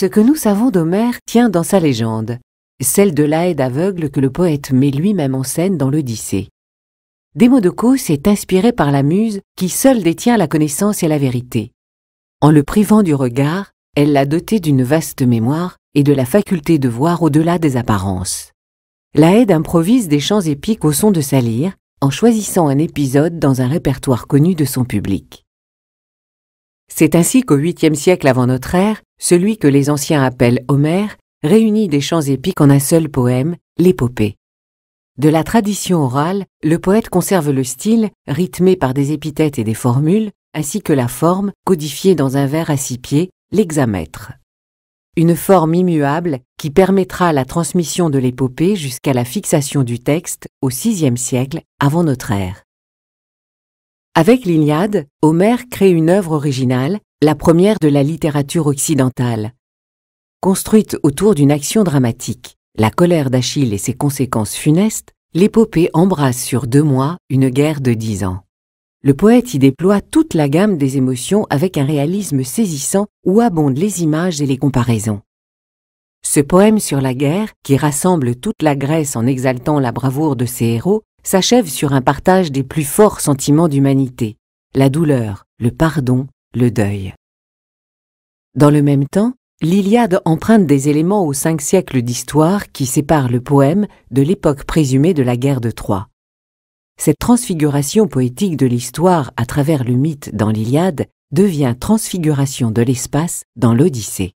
Ce que nous savons d'Homère tient dans sa légende, celle de l'aide aveugle que le poète met lui-même en scène dans l'Odyssée. Démodocos est inspiré par la muse qui seule détient la connaissance et la vérité. En le privant du regard, elle l'a doté d'une vaste mémoire et de la faculté de voir au-delà des apparences. Laède improvise des chants épiques au son de sa lyre, en choisissant un épisode dans un répertoire connu de son public. C'est ainsi qu'au 8e siècle avant notre ère, celui que les anciens appellent Homère réunit des chants épiques en un seul poème, l'épopée. De la tradition orale, le poète conserve le style, rythmé par des épithètes et des formules, ainsi que la forme, codifiée dans un vers à six pieds, l'hexamètre. Une forme immuable qui permettra la transmission de l'épopée jusqu'à la fixation du texte au VIe siècle avant notre ère. Avec l'Iliade, Homère crée une œuvre originale, la première de la littérature occidentale. Construite autour d'une action dramatique, la colère d'Achille et ses conséquences funestes, l'épopée embrasse sur deux mois une guerre de dix ans. Le poète y déploie toute la gamme des émotions avec un réalisme saisissant où abondent les images et les comparaisons. Ce poème sur la guerre, qui rassemble toute la Grèce en exaltant la bravoure de ses héros, s'achève sur un partage des plus forts sentiments d'humanité, la douleur, le pardon, le deuil. Dans le même temps, l'Iliade emprunte des éléments aux cinq siècles d'histoire qui séparent le poème de l'époque présumée de la guerre de Troie. Cette transfiguration poétique de l'histoire à travers le mythe dans l'Iliade devient transfiguration de l'espace dans l'Odyssée.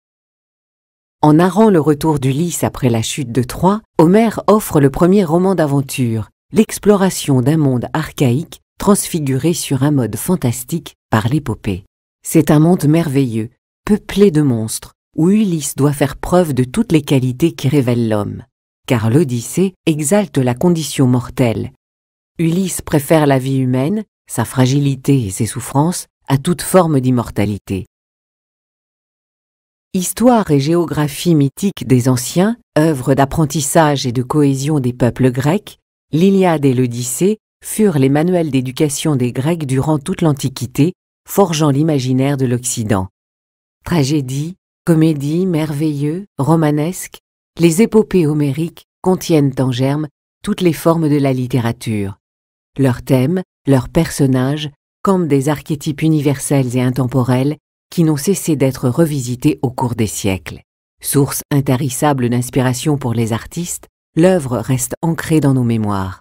En narrant le retour du lys après la chute de Troie, Homère offre le premier roman d'aventure, l'exploration d'un monde archaïque transfiguré sur un mode fantastique par l'épopée. C'est un monde merveilleux, peuplé de monstres, où Ulysse doit faire preuve de toutes les qualités qui révèlent l'homme, car l'Odyssée exalte la condition mortelle. Ulysse préfère la vie humaine, sa fragilité et ses souffrances à toute forme d'immortalité. Histoire et géographie mythique des anciens, œuvre d'apprentissage et de cohésion des peuples grecs, l'Iliade et l'Odyssée furent les manuels d'éducation des Grecs durant toute l'Antiquité, forgeant l'imaginaire de l'Occident. Tragédie, comédie, merveilleux, romanesque, les épopées homériques contiennent en germe toutes les formes de la littérature. Leurs thèmes, leurs personnages, comme des archétypes universels et intemporels qui n'ont cessé d'être revisités au cours des siècles. Source intarissable d'inspiration pour les artistes, l'œuvre reste ancrée dans nos mémoires.